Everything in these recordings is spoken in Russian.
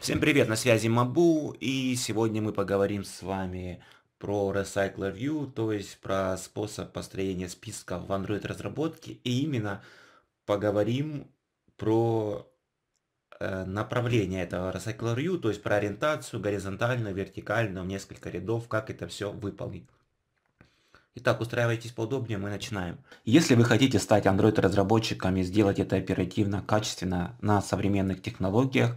Всем привет, на связи Мабу, и сегодня мы поговорим с вами про Recycler View, то есть про способ построения списка в Android разработке, и именно поговорим про э, направление этого Recycler View, то есть про ориентацию, горизонтальную, вертикальную, в несколько рядов, как это все выполнить. Итак, устраивайтесь поудобнее, мы начинаем. Если вы хотите стать Android разработчиком и сделать это оперативно, качественно, на современных технологиях,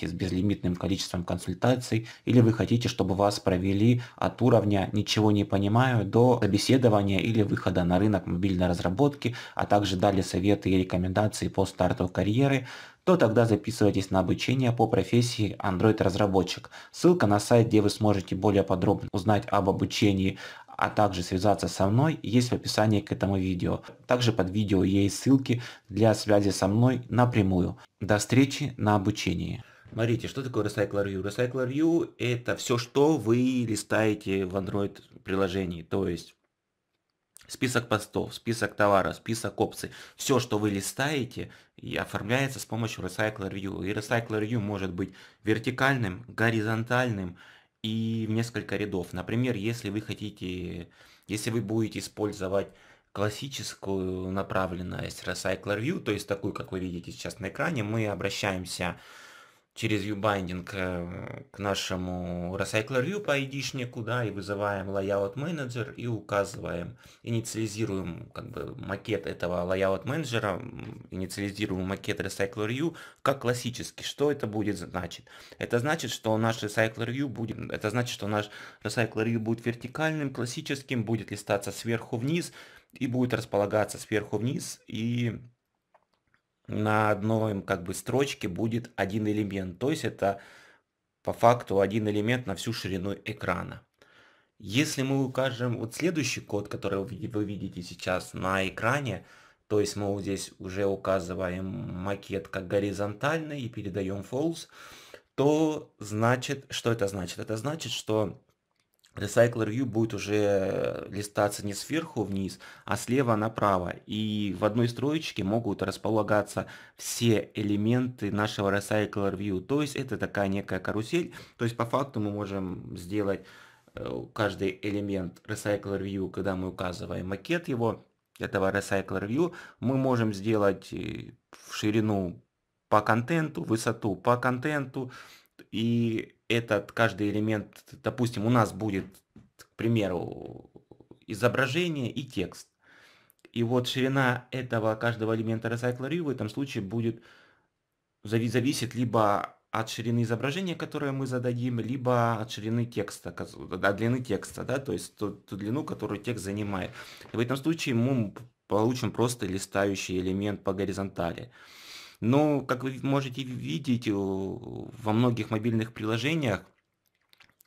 формате с безлимитным количеством консультаций, или вы хотите, чтобы вас провели от уровня «ничего не понимаю» до собеседования или выхода на рынок мобильной разработки, а также дали советы и рекомендации по старту карьеры, то тогда записывайтесь на обучение по профессии Android-разработчик. Ссылка на сайт, где вы сможете более подробно узнать об обучении, а также связаться со мной, есть в описании к этому видео. Также под видео есть ссылки для связи со мной напрямую. До встречи на обучении. Смотрите, что такое Recycler View. Recycler View это все, что вы листаете в Android приложении, то есть список постов, список товаров, список опций. Все, что вы листаете, и оформляется с помощью Recycler View. И Recycler View может быть вертикальным, горизонтальным и в несколько рядов. Например, если вы хотите, если вы будете использовать классическую направленность Recycler View, то есть такую, как вы видите сейчас на экране, мы обращаемся через binding э, к нашему RecyclerU по ID-шнику, да, и вызываем Layout Manager и указываем, инициализируем как бы макет этого Layout Manager, инициализируем макет recycler RecyclerU как классический. Что это будет значить? Это значит, что наш recycler RecyclerU будет, это значит, что наш recycler RecyclerU будет вертикальным, классическим, будет листаться сверху вниз и будет располагаться сверху вниз и на одной как бы строчке будет один элемент. То есть это по факту один элемент на всю ширину экрана. Если мы укажем вот следующий код, который вы видите сейчас на экране, то есть мы вот здесь уже указываем макет как горизонтальный и передаем false, то значит, что это значит? Это значит, что Recycler View будет уже э, листаться не сверху вниз, а слева направо. И в одной строечке могут располагаться все элементы нашего Recycler View. То есть это такая некая карусель. То есть по факту мы можем сделать э, каждый элемент Recycler View, когда мы указываем макет его, этого Recycler View, мы можем сделать э, в ширину по контенту, высоту по контенту, и этот каждый элемент, допустим, у нас будет, к примеру, изображение и текст. И вот ширина этого каждого элемента Recycler U в этом случае будет зависеть либо от ширины изображения, которое мы зададим, либо от ширины текста, от длины текста, да, то есть ту, ту длину, которую текст занимает. И в этом случае мы получим просто листающий элемент по горизонтали. Uh, но, как вы можете видеть, э, во многих мобильных приложениях,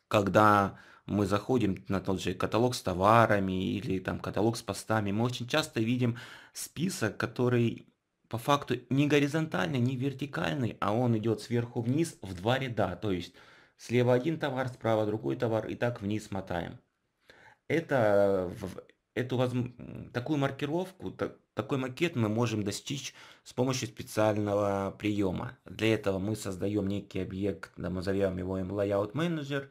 когда мы заходим на тот же каталог с товарами или там каталог с постами, мы очень часто видим список, который по факту не горизонтальный, не вертикальный, а он идет сверху вниз в два ряда. То есть слева один товар, справа другой товар и так вниз мотаем. Это эту, такую маркировку, так, такой макет мы можем достичь с помощью специального приема. Для этого мы создаем некий объект, да, мы назовем его им Layout Manager,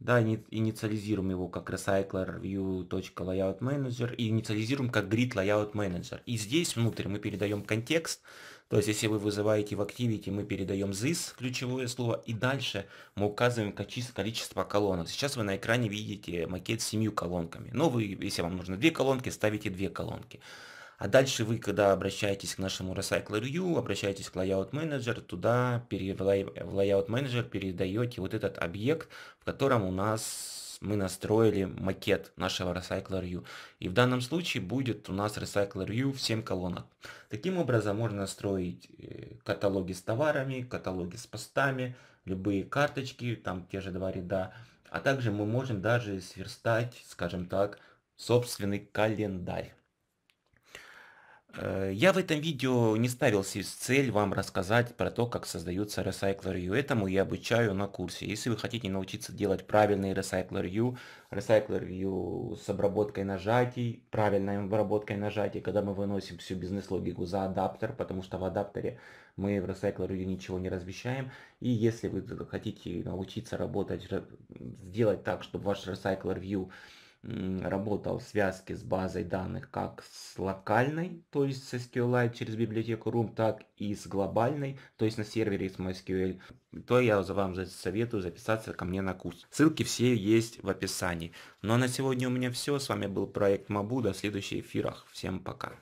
да, инициализируем его как recycler view.layout manager и инициализируем как grid layout manager. И здесь внутрь мы передаем контекст, то есть если вы вызываете в Activity, мы передаем this, ключевое слово, и дальше мы указываем количество колонок. Сейчас вы на экране видите макет с семью колонками, но вы, если вам нужно две колонки, ставите две колонки. А дальше вы, когда обращаетесь к нашему Recycler.ru, обращаетесь к Layout Manager, туда в Layout Manager передаете вот этот объект, в котором у нас мы настроили макет нашего Recycler.ru. И в данном случае будет у нас Recycler.ru в 7 колонок. Таким образом можно настроить э, каталоги с товарами, каталоги с постами, любые карточки, там те же два ряда. А также мы можем даже сверстать, скажем так, собственный календарь. Э, я в этом видео не ставил себе цель вам рассказать про то, как создаются Recycler.ru. Этому я обучаю на курсе. Если вы хотите научиться делать правильный Recycler.ru, Recycler.ru с обработкой нажатий, правильной обработкой нажатий, когда мы выносим всю бизнес-логику за адаптер, потому что в адаптере мы в Recycler.ru ничего не размещаем. И если вы хотите научиться работать, сделать так, чтобы ваш Recycler.ru работал в связке с базой данных как с локальной, то есть с SQLite через библиотеку Room, так и с глобальной, то есть на сервере с MySQL, то я вам советую записаться ко мне на курс. Ссылки все есть в описании. Ну а на сегодня у меня все. С вами был проект Мабу. До следующих эфирах. Всем пока.